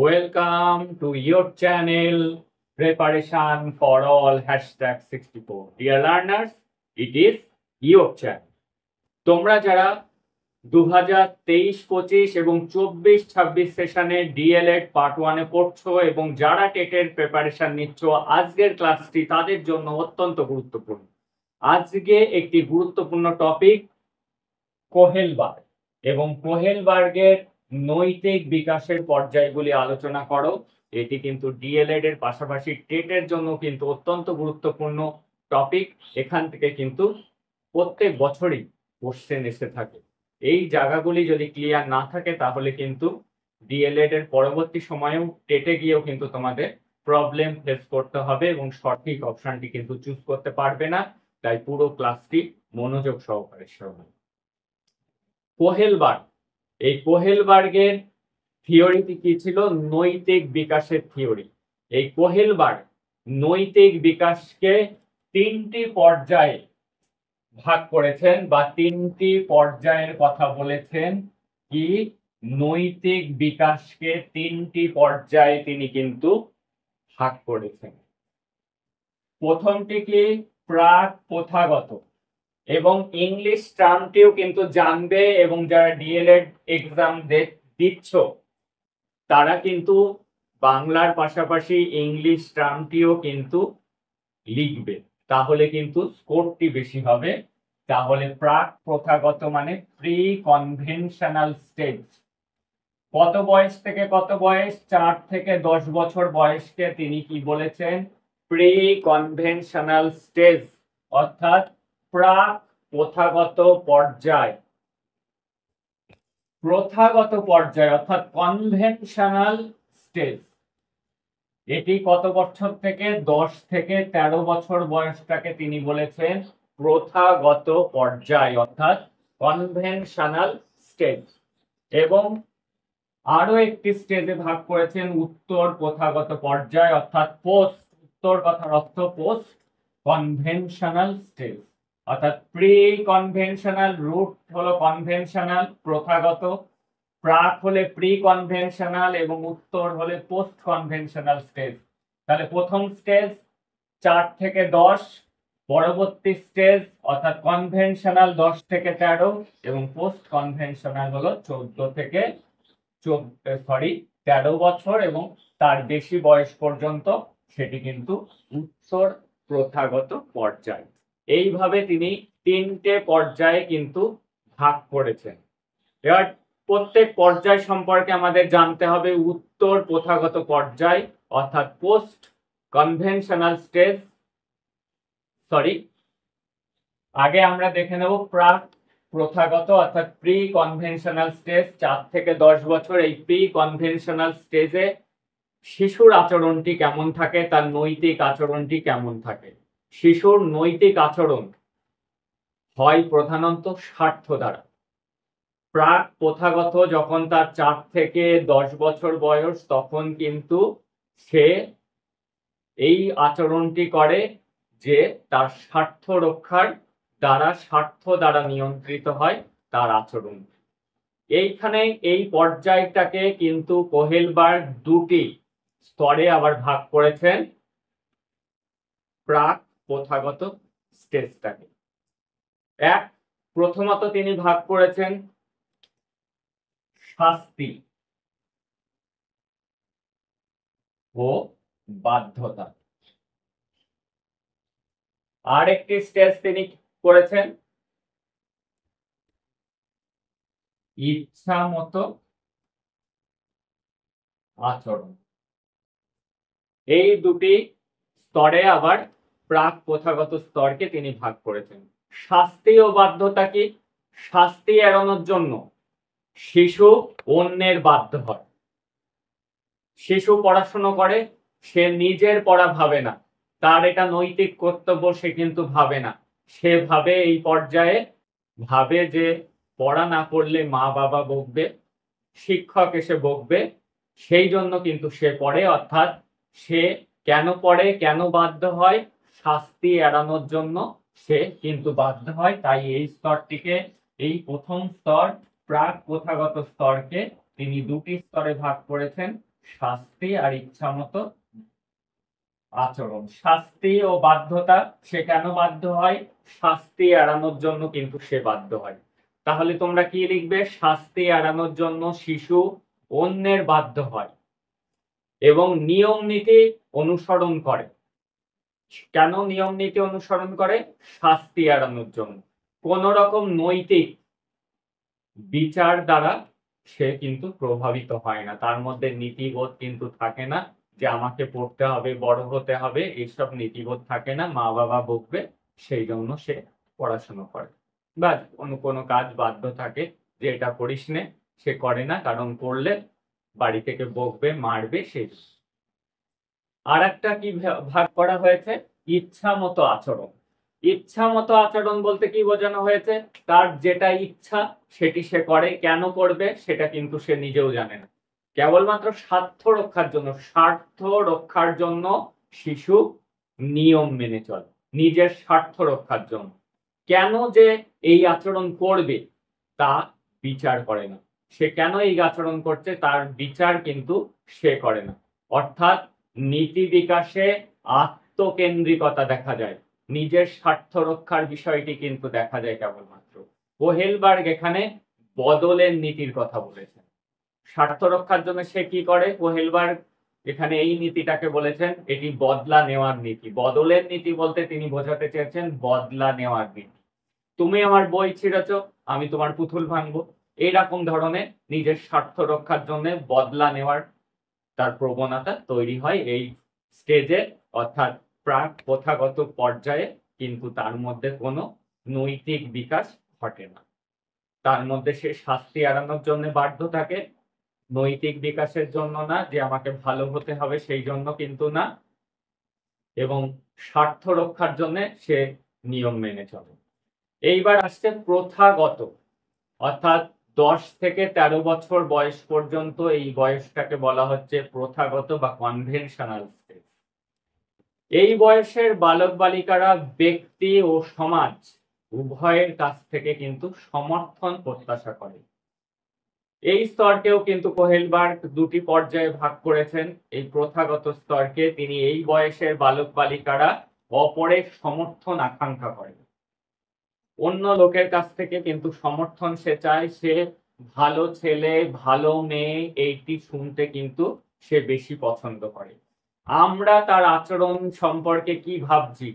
welcome to your channel preparation for all hashtag sixty four dear learners it is your channel তোমরা যারা দু হাজার তেইশ পঁচিশ এবং চব্বিশ ছাব্বিশ সেশনে ডিএলএড পার্ট ওয়ানে পড়ছো এবং যারা টেটের প্রিপারেশন নিচ্ছ আজকের ক্লাসটি তাদের জন্য অত্যন্ত গুরুত্বপূর্ণ আজকে একটি গুরুত্বপূর্ণ টপিক কোহেলবার্গ এবং কোহেলবার্গের নৈতিক বিকাশের পর্যায়গুলি আলোচনা করো এটি কিন্তু ডিএলএড এর পাশাপাশি টেটের e জন্য কিন্তু অত্যন্ত গুরুত্বপূর্ণ টপিক এখান থেকে কিন্তু প্রত্যেক বছরই কোশ্চেন এসে থাকে এই জায়গাগুলি যদি ক্লিয়ার না থাকে তাহলে কিন্তু ডিএলএড এর পরবর্তী সময়েও টেটে e গিয়েও কিন্তু তোমাদের প্রবলেম ফেস করতে হবে এবং সঠিক অপশনটি কিন্তু চুজ করতে পারবে না তাই পুরো ক্লাসটি মনোযোগ সহকারে সহ কোহেলবার্গ এই কোহেলবার্গের থিওরিটি কি ছিল নৈতিক বিকাশের থিওরি এই কোহেলবার্গ নৈতিক বিকাশকে তিনটি পর্যায়ে ভাগ করেছেন বা তিনটি পর্যায়ের কথা বলেছেন কি নৈতিক বিকাশকে তিনটি পর্যায়ে তিনি কিন্তু ভাগ করেছেন প্রথমটি কি প্রাক প্রথাগত এবং ইংলিশ টার্মটিও কিন্তু জানবে এবং যারা ডিএলএড এক্সাম দিচ্ছ তারা কিন্তু বাংলার পাশাপাশি ইংলিশ টার্মটিও কিন্তু লিখবে তাহলে কিন্তু স্কোরটি বেশি হবে তাহলে প্রাক প্রথাগত মানে প্রি কনভেনশনাল স্টেজ কত বয়স থেকে কত বয়স চার থেকে দশ বছর বয়সকে তিনি কি বলেছেন প্রি কনভেনশনাল স্টেজ অর্থাৎ প্রাক প্রথাগত পর্যায় প্রথাগত পর্যায় অর্থাৎ কনভেনশনাল স্টেজ এটি কত বছর থেকে দশ থেকে ১৩ বছর বয়সটাকে তিনি বলেছেন প্রথাগত পর্যায় অর্থাৎ কনভেনশনাল স্টেজ এবং আরো একটি স্টেজে ভাগ করেছেন উত্তর প্রথাগত পর্যায় অর্থাৎ পোস্ট উত্তর কথার অর্থ পোস্ট কনভেনশনাল স্টেজ অর্থাৎ প্রি কনভেনশনাল রুট হলো কনভেনশনাল প্রথাগত প্রাক হলে প্রি কনভেনশনাল এবং উত্তর হলে পোস্ট কনভেনশনাল স্টেজ তাহলে প্রথম স্টেজ চার থেকে দশ পরবর্তী স্টেজ অর্থাৎ কনভেনশনাল দশ থেকে তেরো এবং পোস্ট কনভেনশনাল হলো চোদ্দ থেকে সরি তেরো বছর এবং তার বেশি বয়স পর্যন্ত সেটি কিন্তু উত্তর প্রথাগত পর্যায় এইভাবে তিনি তিনটে পর্যায়ে কিন্তু ভাগ করেছেন এবার প্রত্যেক পর্যায় সম্পর্কে আমাদের জানতে হবে উত্তর প্রথাগত পর্যায় অর্থাৎ পোস্ট কনভেনশনাল স্টেজ সরি আগে আমরা দেখে নেব প্রাক প্রথাগত অর্থাৎ প্রি কনভেনশনাল স্টেজ চার থেকে দশ বছর এই প্রি কনভেনশনাল স্টেজে শিশুর আচরণটি কেমন থাকে তার নৈতিক আচরণটি কেমন থাকে শিশুর নৈতিক আচরণ হয় প্রধানত স্বার্থ দ্বারা প্রাক প্রথাগত যখন তার চার থেকে দশ বছর বয়স তখন কিন্তু সে এই আচরণটি করে যে তার স্বার্থ রক্ষার দ্বারা স্বার্থ দ্বারা নিয়ন্ত্রিত হয় তার আচরণ এইখানে এই পর্যায়টাকে কিন্তু কোহেলবার দুটি স্তরে আবার ভাগ করেছেন প্রাক প্রথাগত স্টেজটাকে এক প্রথমত তিনি ভাগ করেছেন শাস্তি ও বাধ্যতা আর একটি স্টেজ তিনি করেছেন ইচ্ছা মতো আচরণ এই দুটি স্তরে আবার প্রাক প্রথাগত স্তরকে তিনি ভাগ করেছেন শাস্তি ও বাধ্যতা কি শাস্তি এড়ানোর জন্য শিশু অন্যের বাধ্য হয় শিশু পড়াশুনো করে সে নিজের পড়া ভাবে না তার এটা নৈতিক কর্তব্য সে কিন্তু ভাবে না সে ভাবে এই পর্যায়ে ভাবে যে পড়া না করলে মা বাবা বকবে শিক্ষক এসে বকবে সেই জন্য কিন্তু সে পড়ে অর্থাৎ সে কেন পড়ে কেন বাধ্য হয় শাস্তি এড়ানোর জন্য সে কিন্তু বাধ্য হয় তাই এই স্তরটিকে এই প্রথম স্তর প্রাক প্রথাগত স্তরকে তিনি দুটি স্তরে ভাগ করেছেন শাস্তি আর ইচ্ছা মতো আচরণ শাস্তি ও বাধ্যতা সে কেন বাধ্য হয় শাস্তি এড়ানোর জন্য কিন্তু সে বাধ্য হয় তাহলে তোমরা কি লিখবে শাস্তি এড়ানোর জন্য শিশু অন্যের বাধ্য হয় এবং নিয়ম নীতি অনুসরণ করে কেন নিয়ম নীতি অনুসরণ করে শাস্তি এড়ানোর জন্য কোন রকম নৈতিক বিচার দ্বারা সে কিন্তু প্রভাবিত হয় না তার মধ্যে নীতিবোধ কিন্তু থাকে না যে আমাকে পড়তে হবে বড় হতে হবে এইসব নীতিবোধ থাকে না মা বাবা বকবে সেই জন্য সে পড়াশোনা করে বা অন্য কোনো কাজ বাধ্য থাকে যে এটা করিস নে সে করে না কারণ করলে বাড়ি থেকে বকবে মারবে সে আর একটা কি ভাগ করা হয়েছে ইচ্ছা মতো আচরণ ইচ্ছা মতো আচরণ বলতে কি বোঝানো হয়েছে তার যেটা ইচ্ছা সেটি সে করে কেন করবে সেটা কিন্তু সে নিজেও জানে না কেবলমাত্র স্বার্থ রক্ষার জন্য স্বার্থ রক্ষার জন্য শিশু নিয়ম মেনে চলে নিজের স্বার্থ রক্ষার জন্য কেন যে এই আচরণ করবে তা বিচার করে না সে কেন এই আচরণ করছে তার বিচার কিন্তু সে করে না অর্থাৎ নীতি বিকাশে আত্মকেন্দ্রিকতা দেখা যায় নিজের স্বার্থ রক্ষার বিষয়টি কিন্তু দেখা যায় কেবলমাত্র কোহেলবার্গ এখানে বদলের নীতির কথা বলেছেন স্বার্থ রক্ষার জন্য সে কি করে কোহেলবার্গ এখানে এই নীতিটাকে বলেছেন এটি বদলা নেওয়ার নীতি বদলের নীতি বলতে তিনি বোঝাতে চেয়েছেন বদলা নেওয়ার নীতি তুমি আমার বই ছিঁড়েছ আমি তোমার পুতুল ভাঙবো এইরকম ধরনের নিজের স্বার্থ রক্ষার জন্য বদলা নেওয়ার তার প্রবণতা তৈরি হয় এই স্টেজে অর্থাৎ প্রাক প্রথাগত পর্যায়ে কিন্তু তার মধ্যে কোনো নৈতিক বিকাশ ঘটে না তার মধ্যে সে শাস্তি এড়ানোর জন্য বাধ্য থাকে নৈতিক বিকাশের জন্য না যে আমাকে ভালো হতে হবে সেই জন্য কিন্তু না এবং স্বার্থ রক্ষার জন্য সে নিয়ম মেনে চলে এইবার আসছে প্রথাগত অর্থাৎ দশ থেকে ১৩ বছর বয়স পর্যন্ত এই বয়সটাকে বলা হচ্ছে প্রথাগত বা কনভেনশনাল স্টেজ এই বয়সের বালক বালিকারা ব্যক্তি ও সমাজ উভয়ের কাছ থেকে কিন্তু সমর্থন প্রত্যাশা করে এই স্তরকেও কিন্তু কোহেলবার্গ দুটি পর্যায়ে ভাগ করেছেন এই প্রথাগত স্তরকে তিনি এই বয়সের বালক বালিকারা অপরের সমর্থন আকাঙ্ক্ষা করেন অন্য লোকের কাছ থেকে কিন্তু সমর্থন সে চায় সে ভালো ছেলে ভালো মেয়ে এইটি শুনতে কিন্তু সে বেশি পছন্দ করে আমরা তার আচরণ সম্পর্কে কি ভাবছি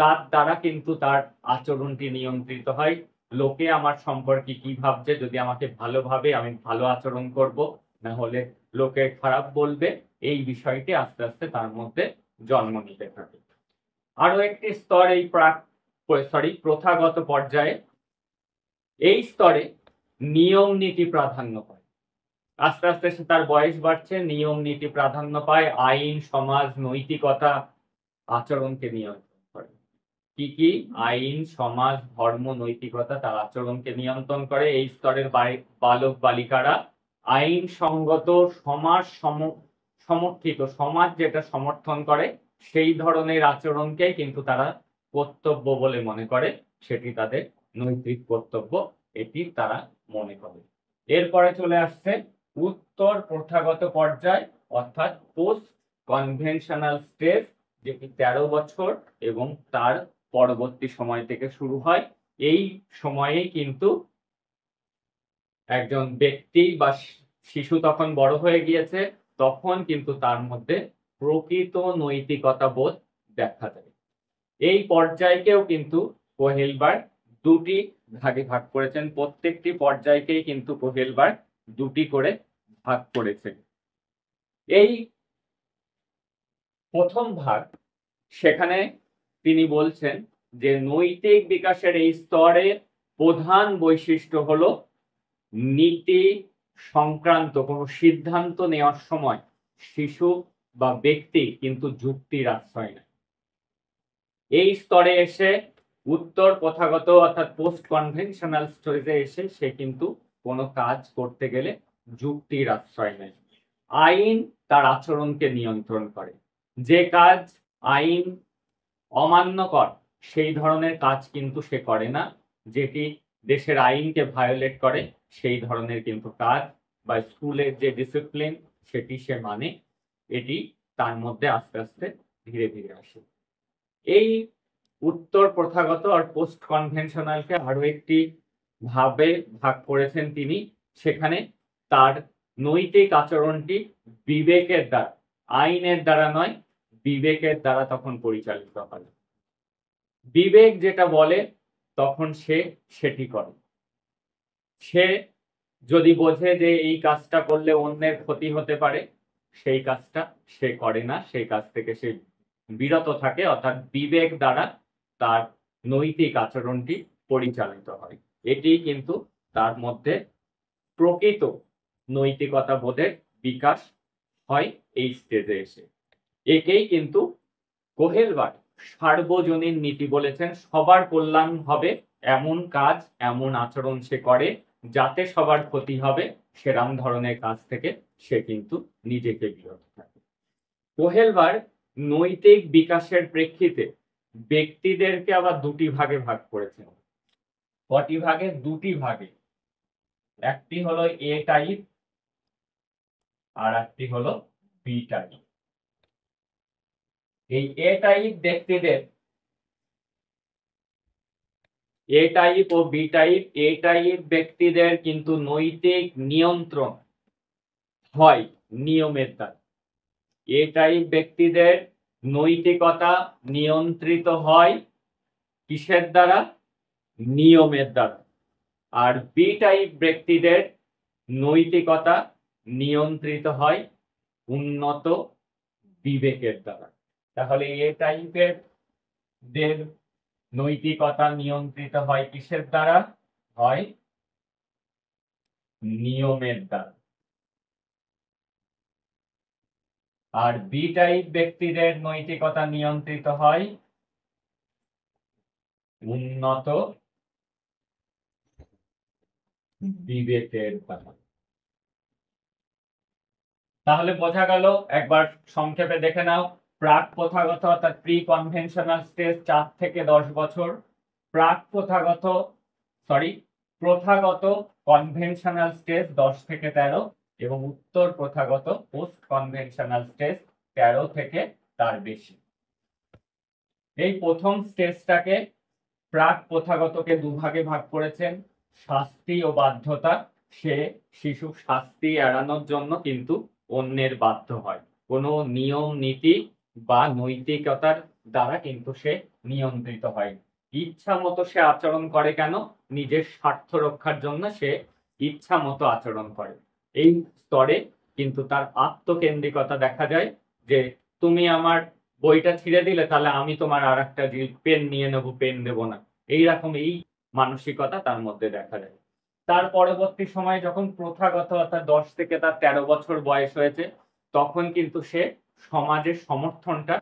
তার দ্বারা কিন্তু তার আচরণটি নিয়ন্ত্রিত হয় লোকে আমার সম্পর্কে কি ভাবছে যদি আমাকে ভালোভাবে আমি ভালো আচরণ করব না হলে লোকে খারাপ বলবে এই বিষয়টি আস্তে আস্তে তার মধ্যে জন্ম নিতে থাকে আরো একটি স্তর এই প্রাক সরি প্রথাগত পর্যায়ে এই স্তরে নিয়ম নীতি প্রাধান্য পায় আস্তে আস্তে সে তার বয়স বাড়ছে নিয়ম নীতি প্রাধান্য পায় আইন সমাজ নৈতিকতা আচরণকে নিয়ন্ত্রণ করে কি কি আইন সমাজ ধর্ম নৈতিকতা তার আচরণকে নিয়ন্ত্রণ করে এই স্তরের বালক বালিকারা আইন সঙ্গত সমাজ সম সমর্থিত সমাজ যেটা সমর্থন করে সেই ধরনের আচরণকে কিন্তু তারা কর্তব্য বলে মনে করে সেটি তাদের নৈতিক কর্তব্য এটি তারা মনে করে এরপরে চলে আসছে উত্তর প্রথাগত পর্যায় অর্থাৎ পোস্ট কনভেনশনাল স্টেজ যেটি ১৩ বছর এবং তার পরবর্তী সময় থেকে শুরু হয় এই সময়ে কিন্তু একজন ব্যক্তি বা শিশু তখন বড় হয়ে গিয়েছে তখন কিন্তু তার মধ্যে প্রকৃত নৈতিকতা বোধ দেখা যায় এই পর্যায়কেও কিন্তু কোহেলবার্গ দুটি ভাগে ভাগ করেছেন প্রত্যেকটি পর্যায়কেই কিন্তু কোহেলবার্গ দুটি করে ভাগ করেছেন এই প্রথম ভাগ সেখানে তিনি বলছেন যে নৈতিক বিকাশের এই স্তরে প্রধান বৈশিষ্ট্য হল নীতি সংক্রান্ত কোনো সিদ্ধান্ত নেওয়ার সময় শিশু বা ব্যক্তি কিন্তু যুক্তির আশ্রয় নেয় এই স্তরে এসে উত্তর প্রথাগত অর্থাৎ পোস্ট কনভেনশনাল স্টোরেজে এসে সে কিন্তু কোনো কাজ করতে গেলে যুক্তির আশ্রয় নেয় আইন তার আচরণকে নিয়ন্ত্রণ করে যে কাজ আইন অমান্য কর সেই ধরনের কাজ কিন্তু সে করে না যেটি দেশের আইনকে ভায়োলেট করে সেই ধরনের কিন্তু কাজ বা স্কুলের যে ডিসিপ্লিন সেটি সে মানে এটি তার মধ্যে আস্তে আস্তে ধীরে ধীরে আসে এই উত্তর প্রথাগত আর পোস্ট কনভেনশনালকে আরও একটি ভাবে ভাগ করেছেন তিনি সেখানে তার নৈতিক আচরণটি বিবেকের দ্বারা আইনের দ্বারা নয় বিবেকের দ্বারা তখন পরিচালিত হয় বিবেক যেটা বলে তখন সে সেটি করে সে যদি বোঝে যে এই কাজটা করলে অন্যের ক্ষতি হতে পারে সেই কাজটা সে করে না সেই কাজ থেকে সে বিরত থাকে অর্থাৎ বিবেক দ্বারা তার নৈতিক আচরণটি পরিচালিত হয় এটি কিন্তু তার মধ্যে প্রকৃত নৈতিকতা বোধের বিকাশ হয় এই স্টেজে এসে একেই কিন্তু কোহেলবার সার্বজনীন নীতি বলেছেন সবার কল্যাণ হবে এমন কাজ এমন আচরণ সে করে যাতে সবার ক্ষতি হবে সেরাম ধরনের কাজ থেকে সে কিন্তু নিজেকে বিরত থাকে কোহেলবার নৈতিক বিকাশের প্রেক্ষিতে ব্যক্তিদেরকে আবার দুটি ভাগে ভাগ করেছেন কটি ভাগে দুটি ভাগে একটি হলো এ টাইপ আর একটি হলো বি টাইপ এই এ টাইপ ব্যক্তিদের এ টাইপ ও বি টাইপ এ টাইপ ব্যক্তিদের কিন্তু নৈতিক নিয়ন্ত্রণ হয় নিয়মের দ্বারা এ টাইপ ব্যক্তিদের নৈতিকতা নিয়ন্ত্রিত হয় কিসের দ্বারা নিয়মের দ্বারা আর বি টাইপ ব্যক্তিদের নৈতিকতা নিয়ন্ত্রিত হয় উন্নত বিবেকের দ্বারা তাহলে এ টাইপের দের নৈতিকতা নিয়ন্ত্রিত হয় কিসের দ্বারা হয় নিয়মের দ্বারা আর বি টাইপ ব্যক্তিদের নৈতিকতা নিয়ন্ত্রিত হয় উন্নত বিবেকের দ্বারা তাহলে বোঝা গেল একবার সংক্ষেপে দেখে নাও প্রাক প্রথাগত অর্থাৎ প্রি কনভেনশনাল স্টেজ চার থেকে দশ বছর প্রাক প্রথাগত সরি প্রথাগত কনভেনশনাল স্টেজ দশ থেকে তেরো এবং উত্তর প্রথাগত পোস্ট কনভেনশনাল স্টেজ তেরো থেকে তার বেশি এই প্রথম স্টেজটাকে প্রাক প্রথাগতকে দুভাগে ভাগ করেছেন শাস্তি ও বাধ্যতা সে শিশু শাস্তি এড়ানোর জন্য কিন্তু অন্যের বাধ্য হয় কোনো নিয়ম নীতি বা নৈতিকতার দ্বারা কিন্তু সে নিয়ন্ত্রিত হয় ইচ্ছা মতো সে আচরণ করে কেন নিজের স্বার্থ রক্ষার জন্য সে ইচ্ছা মতো আচরণ করে এই স্তরে কিন্তু তার আত্মকেন্দ্রিকতা দেখা যায় যে তুমি আমার বইটা ছিঁড়ে দিলে তাহলে আমি তোমার আর একটা পেন নিয়ে নেবো পেন দেবো না এইরকম এই মানসিকতা তার মধ্যে দেখা যায় তার পরবর্তী সময়ে যখন প্রথাগত অর্থাৎ দশ থেকে তার তেরো বছর বয়স হয়েছে তখন কিন্তু সে সমাজের সমর্থনটা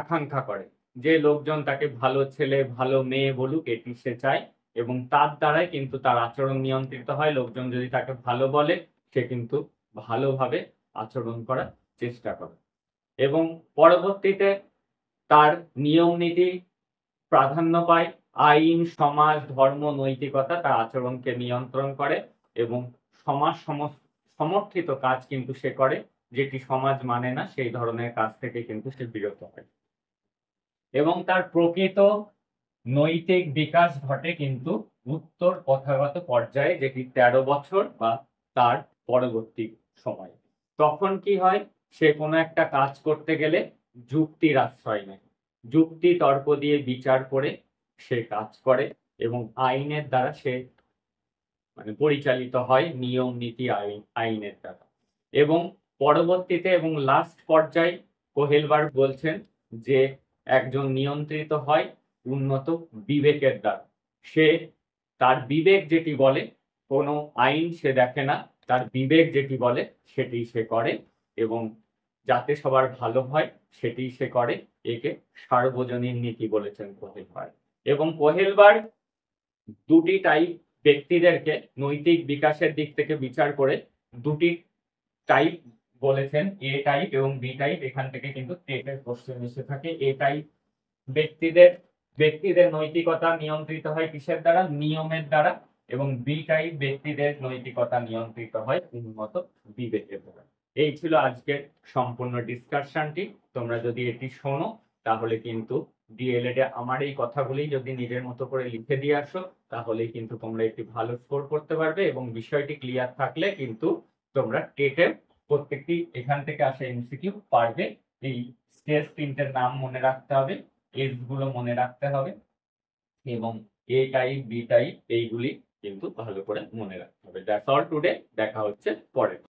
আকাঙ্ক্ষা করে যে লোকজন তাকে ভালো ছেলে ভালো মেয়ে বলুক এটি সে চায় এবং তার দ্বারাই কিন্তু তার আচরণ নিয়ন্ত্রিত হয় লোকজন যদি তাকে ভালো বলে সে কিন্তু ভালোভাবে আচরণ করার চেষ্টা করে এবং পরবর্তীতে তার নিয়ম নীতি প্রাধান্য পায় আইন সমাজ ধর্ম নৈতিকতা তার আচরণকে নিয়ন্ত্রণ করে এবং সমাজ সমর্থিত কাজ কিন্তু সে করে যেটি সমাজ মানে না সেই ধরনের কাজ থেকে কিন্তু সে বিরত হয় এবং তার প্রকৃত নৈতিক বিকাশ ঘটে কিন্তু উত্তর প্রথাগত পর্যায়ে যেটি ১৩ বছর বা তার পরবর্তী সময় তখন কি হয় সে কোনো একটা কাজ করতে গেলে যুক্তির আশ্রয় নেয় যুক্তি তর্ক দিয়ে বিচার করে সে কাজ করে এবং আইনের দ্বারা সে মানে পরিচালিত হয় নিয়ম নীতি আইন আইনের দ্বারা এবং পরবর্তীতে এবং লাস্ট পর্যায়ে কোহেলবার বলছেন যে একজন নিয়ন্ত্রিত হয় উন্নত বিবেকের দ্বারা সে তার বিবেক যেটি বলে কোনো আইন সে দেখে না তার বিবেক যেটি বলে সেটি সে করে এবং যাতে সবার ভালো হয় সেটি সে করে একে সার্বজনীন নীতি বলেছেন কোহেলবার এবং কোহেলবার দুটি টাইপ ব্যক্তিদেরকে নৈতিক বিকাশের দিক থেকে বিচার করে দুটি টাইপ বলেছেন এ টাইপ এবং বি টাইপ এখান থেকে কিন্তু টেটের কোশ্চেন এসে থাকে এ টাইপ ব্যক্তিদের ব্যক্তিদের নৈতিকতা নিয়ন্ত্রিত হয় কিসের দ্বারা নিয়মের দ্বারা এবং বি টাইপ ব্যক্তিদের নৈতিকতা নিয়ন্ত্রিত হয় উন্নত বিবেকের দ্বারা এই ছিল আজকের সম্পূর্ণ ডিসকাশনটি তোমরা যদি এটি শোনো তাহলে কিন্তু ডিএলএড এ আমার এই কথাগুলি যদি নিজের মতো করে লিখে দিয়ে আসো তাহলে কিন্তু তোমরা একটি ভালো স্কোর করতে পারবে এবং বিষয়টি ক্লিয়ার থাকলে কিন্তু তোমরা টেটে প্রত্যেকটি এখান থেকে আসা এমসিকিউ পারবে এই স্টেজ তিনটের নাম মনে রাখতে হবে এডস গুলো মনে রাখতে হবে এবং এ টাইপ বি টাইপ এইগুলি কিন্তু ভালো করে মনে রাখতে হবে দ্যাটস অল টুডে দেখা হচ্ছে পরে